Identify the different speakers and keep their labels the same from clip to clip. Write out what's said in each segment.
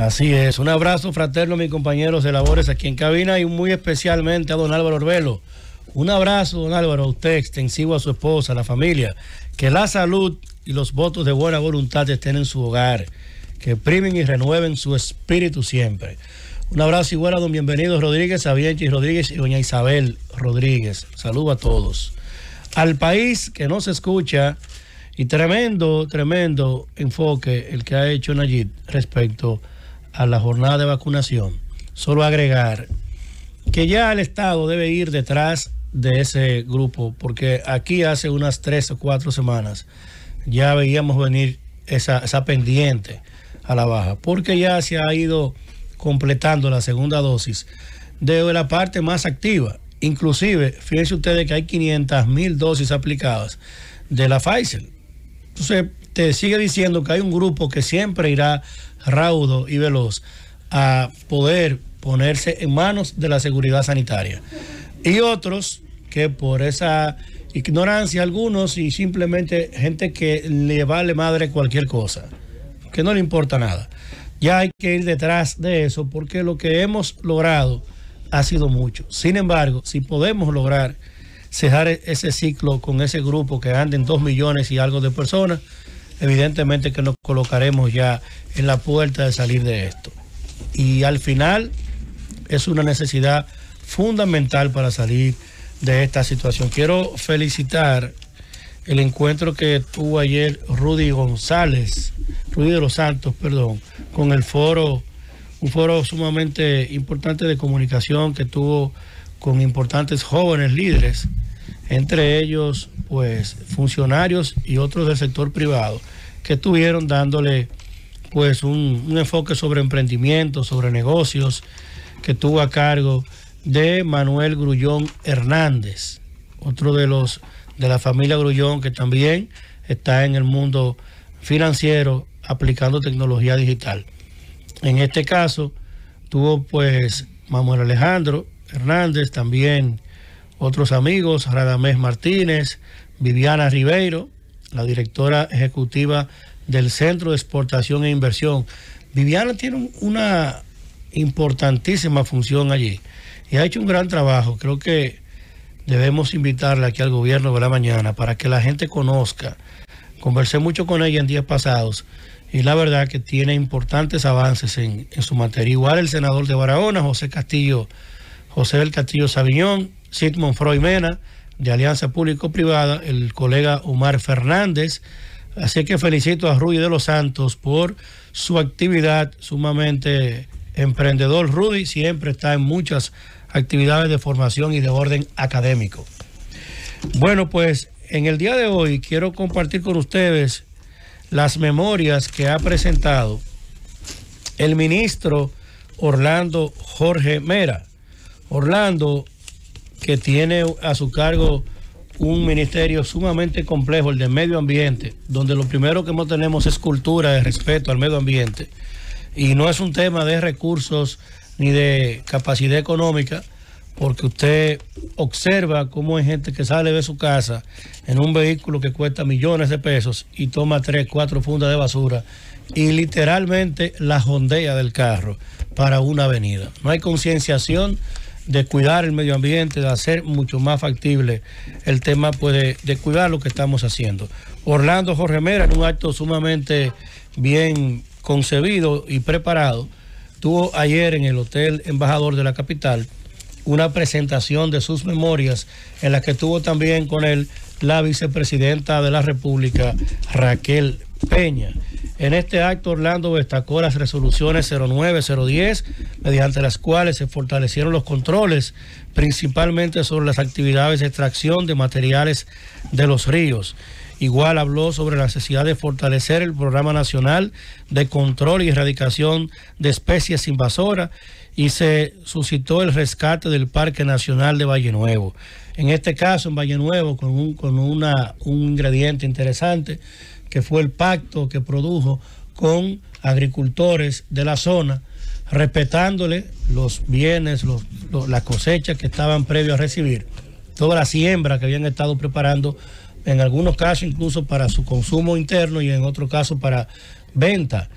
Speaker 1: Así es, un abrazo fraterno a mis compañeros de labores aquí en cabina y muy especialmente a don Álvaro Orbelo. Un abrazo, don Álvaro, a usted, extensivo a su esposa, a la familia. Que la salud y los votos de buena voluntad estén en su hogar, que primen y renueven su espíritu siempre. Un abrazo igual a don Bienvenido Rodríguez, a Bienchi Rodríguez y doña Isabel Rodríguez. Saludo a todos. Al país que no se escucha y tremendo, tremendo enfoque el que ha hecho Nayib respecto a a la jornada de vacunación, solo agregar que ya el Estado debe ir detrás de ese grupo, porque aquí hace unas tres o cuatro semanas ya veíamos venir esa, pendiente a la baja, porque ya se ha ido completando la segunda dosis de la parte más activa. Inclusive, fíjense ustedes que hay 500 mil dosis aplicadas de la Pfizer. Entonces, te sigue diciendo que hay un grupo que siempre irá raudo y veloz a poder ponerse en manos de la seguridad sanitaria. Y otros que por esa ignorancia algunos y simplemente gente que le vale madre cualquier cosa, que no le importa nada. Ya hay que ir detrás de eso porque lo que hemos logrado ha sido mucho. Sin embargo, si podemos lograr cerrar ese ciclo con ese grupo que anden dos millones y algo de personas, evidentemente que nos colocaremos ya en la puerta de salir de esto. Y al final es una necesidad fundamental para salir de esta situación. Quiero felicitar el encuentro que tuvo ayer Rudy González, Rudy de los Santos, perdón, con el foro, un foro sumamente importante de comunicación que tuvo con importantes jóvenes líderes entre ellos pues funcionarios y otros del sector privado que estuvieron dándole pues un, enfoque sobre emprendimiento, sobre negocios, que tuvo a cargo de Manuel Grullón Hernández, otro de los de la familia Grullón que también está en el mundo financiero aplicando tecnología digital. En este caso, tuvo pues Manuel Alejandro Hernández, también otros amigos, Radamés Martínez, Viviana Ribeiro, la directora ejecutiva del Centro de Exportación e Inversión. Viviana tiene una importantísima función allí y ha hecho un gran trabajo. Creo que debemos invitarla aquí al gobierno de la mañana para que la gente conozca. Conversé mucho con ella en días pasados y la verdad que tiene importantes avances en, en su materia. Igual el senador de Barahona, José Castillo, José del Castillo Sabiñón, Sigmund Freud Mena, de Alianza Público-Privada, el colega Omar Fernández. Así que felicito a Rudy de los Santos por su actividad sumamente emprendedor. Rudy siempre está en muchas actividades de formación y de orden académico. Bueno, pues en el día de hoy quiero compartir con ustedes las memorias que ha presentado el ministro Orlando Jorge Mera. Orlando que tiene a su cargo un ministerio sumamente complejo, el de medio ambiente, donde lo primero que no tenemos es cultura de respeto al medio ambiente. Y no es un tema de recursos ni de capacidad económica, porque usted observa cómo hay gente que sale de su casa en un vehículo que cuesta millones de pesos y toma tres, cuatro fundas de basura y literalmente la jondea del carro para una avenida. No hay concienciación de cuidar el medio ambiente, de hacer mucho más factible el tema puede de, cuidar lo que estamos haciendo. Orlando Jorge Mera, en un acto sumamente bien concebido y preparado, tuvo ayer en el Hotel Embajador de la Capital una presentación de sus memorias en la que tuvo también con él la vicepresidenta de la República, Raquel Peña. En este acto, Orlando destacó las resoluciones 09-010, mediante las cuales se fortalecieron los controles, principalmente sobre las actividades de extracción de materiales de los ríos. Igual habló sobre la necesidad de fortalecer el Programa Nacional de Control y Erradicación de Especies Invasoras y se suscitó el rescate del Parque Nacional de Valle Nuevo. En este caso, en Valle Nuevo, con una, un ingrediente interesante, que fue el pacto que produjo con agricultores de la zona, respetándole los bienes, los, las cosechas que estaban previos a recibir, toda la siembra que habían estado preparando, en algunos casos incluso para su consumo interno y en otros casos para venta.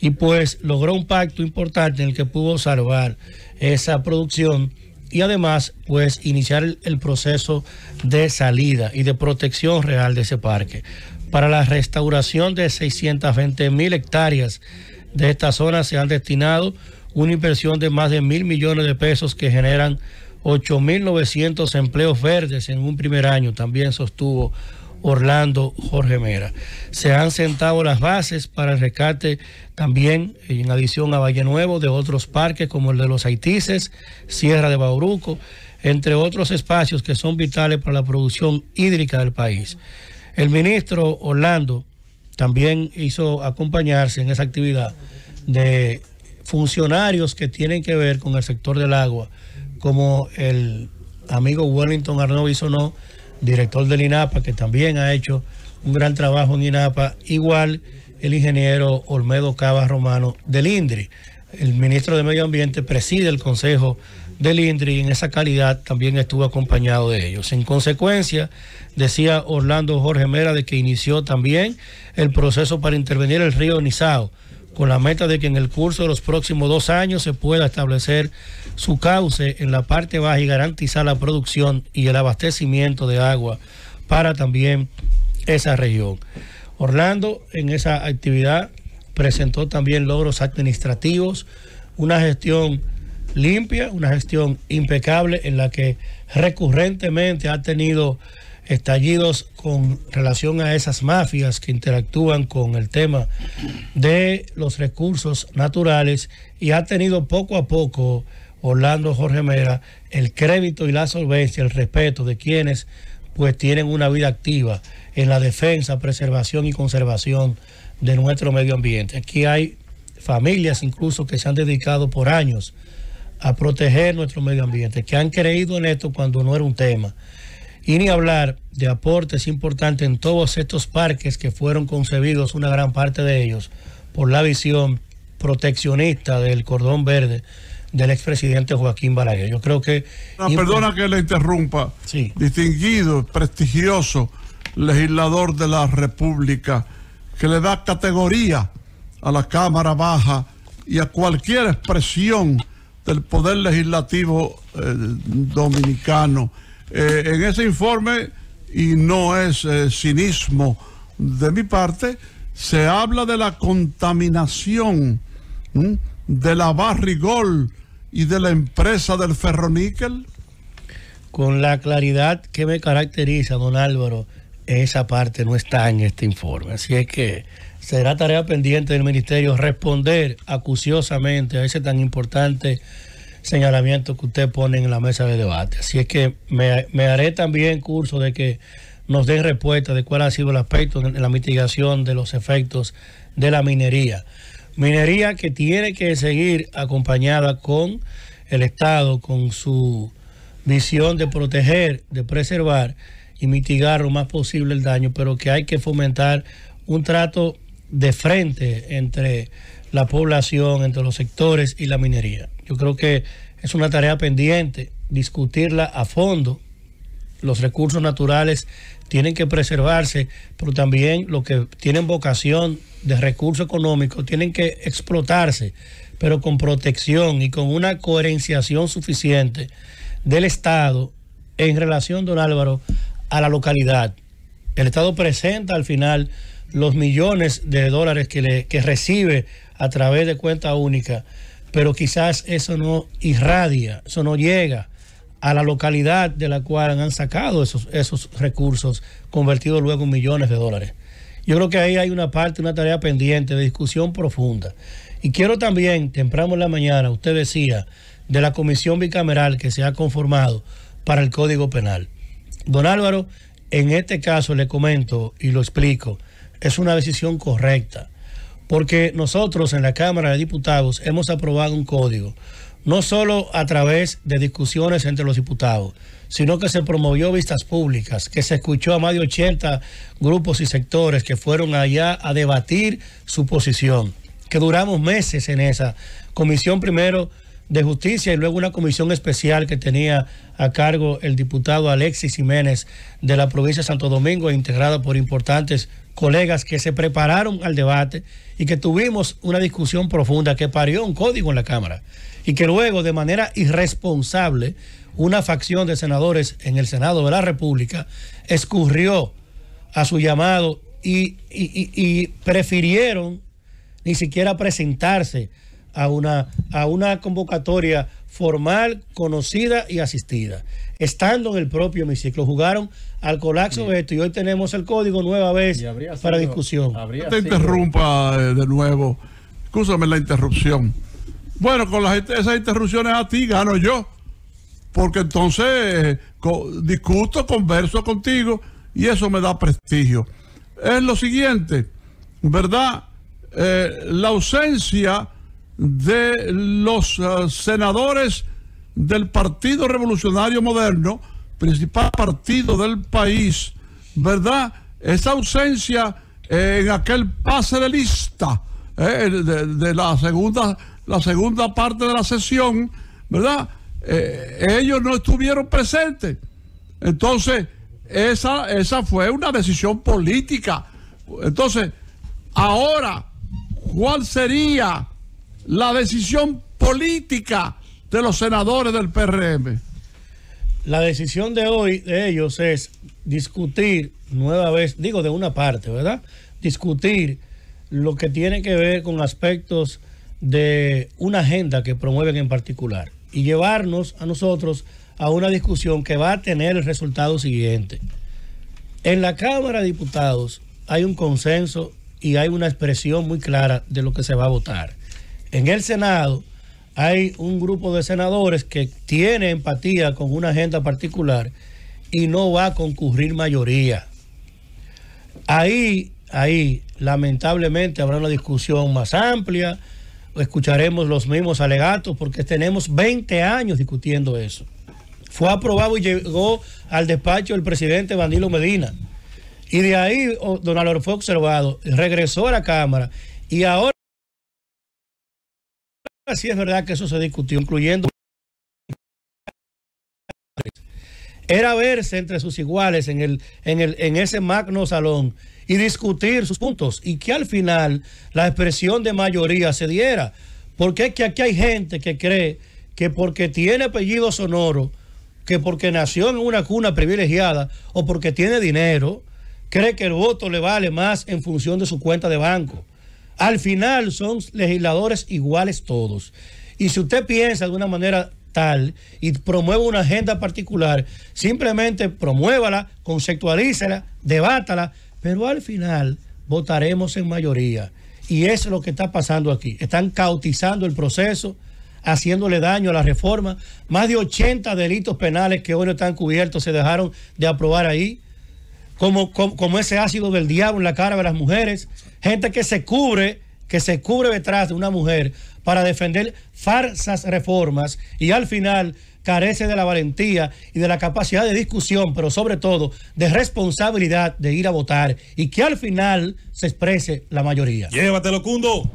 Speaker 1: Y pues logró un pacto importante en el que pudo salvar esa producción y además pues iniciar el proceso de salida y de protección real de ese parque. Para la restauración de 620 mil hectáreas de esta zona se han destinado una inversión de más de mil millones de pesos que generan 8.900 empleos verdes en un primer año, también sostuvo Orlando Jorge Mera. Se han sentado las bases para el rescate también, en adición a Valle Nuevo, de otros parques como el de los Haitises, Sierra de Bauruco, entre otros espacios que son vitales para la producción hídrica del país. El ministro Orlando también hizo acompañarse en esa actividad de funcionarios que tienen que ver con el sector del agua, como el amigo Wellington Arnaud Bisonó, director del INAPA, que también ha hecho un gran trabajo en INAPA, igual el ingeniero Olmedo Cava Romano del INDRI. El ministro de Medio Ambiente preside el Consejo del INDRI y en esa calidad también estuvo acompañado de ellos. En consecuencia, decía Orlando Jorge Mera de que inició también el proceso para intervenir el río Nizao con la meta de que en el curso de los próximos dos años se pueda establecer su cauce en la parte baja y garantizar la producción y el abastecimiento de agua para también esa región. Orlando, en esa actividad presentó también logros administrativos, una gestión limpia, una gestión impecable en la que recurrentemente ha tenido estallidos con relación a esas mafias que interactúan con el tema de los recursos naturales y ha tenido poco a poco Orlando Jorge Mera el crédito y la solvencia, el respeto de quienes pues tienen una vida activa en la defensa, preservación y conservación de nuestro medio ambiente. Aquí hay familias incluso que se han dedicado por años a proteger nuestro medio ambiente, que han creído en esto cuando no era un tema. Y ni hablar de aportes importantes en todos estos parques que fueron concebidos, una gran parte de ellos, por la visión proteccionista del cordón verde del expresidente Joaquín Balaguer. Yo creo
Speaker 2: que... Ah, perdona que le interrumpa. Distinguido, prestigioso legislador de la República que le da categoría a la Cámara Baja y a cualquier expresión del Poder Legislativo eh, Dominicano. Eh, en ese informe, y no es eh, cinismo de mi parte, se habla de la contaminación de la barrigol y de la empresa del ferroníquel. Con
Speaker 1: la claridad que me caracteriza, don Álvaro, esa parte no está en este informe. Así es que será tarea pendiente del Ministerio responder acuciosamente a ese tan importante señalamiento que usted pone en la mesa de debate. Así es que me, haré también curso de que nos den respuesta de cuál ha sido el aspecto de la mitigación de los efectos de la minería. Minería que tiene que seguir acompañada con el Estado, con su visión de proteger, de preservar mitigar lo más posible el daño, pero que hay que fomentar un trato de frente entre la población, entre los sectores y la minería. Yo creo que es una tarea pendiente discutirla a fondo. Los recursos naturales tienen que preservarse, pero también los que tienen vocación de recurso económico tienen que explotarse, pero con protección y con una coherenciación suficiente del Estado en relación, don Álvaro, a la localidad. El Estado presenta al final los millones de dólares que, le, recibe a través de cuenta única, pero quizás eso no irradia, eso no llega a la localidad de la cual han sacado esos, esos recursos, convertidos luego en millones de dólares. Yo creo que ahí hay una parte, una tarea pendiente de discusión profunda. Y quiero también, temprano en la mañana, usted decía, de la comisión bicameral que se ha conformado para el Código Penal. Don Álvaro, en este caso le comento y lo explico, es una decisión correcta, porque nosotros en la Cámara de Diputados hemos aprobado un código, no solo a través de discusiones entre los diputados, sino que se promovió vistas públicas, que se escuchó a más de 80 grupos y sectores que fueron allá a debatir su posición, que duramos meses en esa comisión primero de Justicia y luego una comisión especial que tenía a cargo el diputado Alexis Jiménez de la provincia de Santo Domingo, integrada por importantes colegas que se prepararon al debate y que tuvimos una discusión profunda que parió un código en la Cámara y que luego de manera irresponsable una facción de senadores en el Senado de la República escurrió a su llamado y, y prefirieron ni siquiera presentarse a una, a una convocatoria formal, conocida y asistida. Estando en el propio hemiciclo, jugaron al colapso de esto y hoy tenemos el código nueva vez para discusión.
Speaker 2: te interrumpa eh, de nuevo. Escúchame la interrupción. Bueno, con las, esas interrupciones a ti gano yo, porque entonces eh, discuto, converso contigo y eso me da prestigio. Es lo siguiente, ¿verdad? Eh, la ausencia de los eh, senadores del Partido Revolucionario Moderno, principal partido del país, ¿verdad? Esa ausencia en aquel pase de lista eh, de, la, segunda, la segunda parte de la sesión, ¿verdad? Eh, ellos no estuvieron presentes. Entonces, esa, esa fue una decisión política. Entonces, ahora, ¿cuál sería la decisión política de los senadores del PRM? La decisión de
Speaker 1: hoy de ellos es discutir nueva vez, digo de una parte, ¿verdad? Discutir lo que tiene que ver con aspectos de una agenda que promueven en particular y llevarnos a nosotros a una discusión que va a tener el resultado siguiente. En la Cámara de Diputados hay un consenso y hay una expresión muy clara de lo que se va a votar en el Senado hay un grupo de senadores que tiene empatía con una agenda particular y no va a concurrir mayoría. Ahí, ahí, lamentablemente habrá una discusión más amplia, escucharemos los mismos alegatos porque tenemos 20 años discutiendo eso. Fue aprobado y llegó al despacho del presidente Danilo Medina. Y de ahí oh, don Alor fue observado, regresó a la Cámara y ahora... Así es verdad que eso se discutió, incluyendo... Era verse entre sus iguales en, el, en, en ese magno salón y discutir sus puntos y que al final la expresión de mayoría se diera. Porque es que aquí hay gente que cree que porque tiene apellido sonoro, que porque nació en una cuna privilegiada o porque tiene dinero, cree que el voto le vale más en función de su cuenta de banco. Al final son legisladores iguales todos. Y si usted piensa de una manera tal y promueve una agenda particular, simplemente promuévala, conceptualízala, debátala, pero al final votaremos en mayoría. Y eso es lo que está pasando aquí. Están cautizando el proceso, haciéndole daño a la reforma. Más de 80 delitos penales que hoy no están cubiertos se dejaron de aprobar ahí como, como, ese ácido del diablo en la cara de las mujeres, gente que se cubre, que se cubre detrás de una mujer para defender falsas reformas y al final carece de la valentía y de la capacidad de discusión, pero sobre todo de responsabilidad de ir a votar y que al final se exprese la mayoría.
Speaker 2: Llévatelo, Cundo.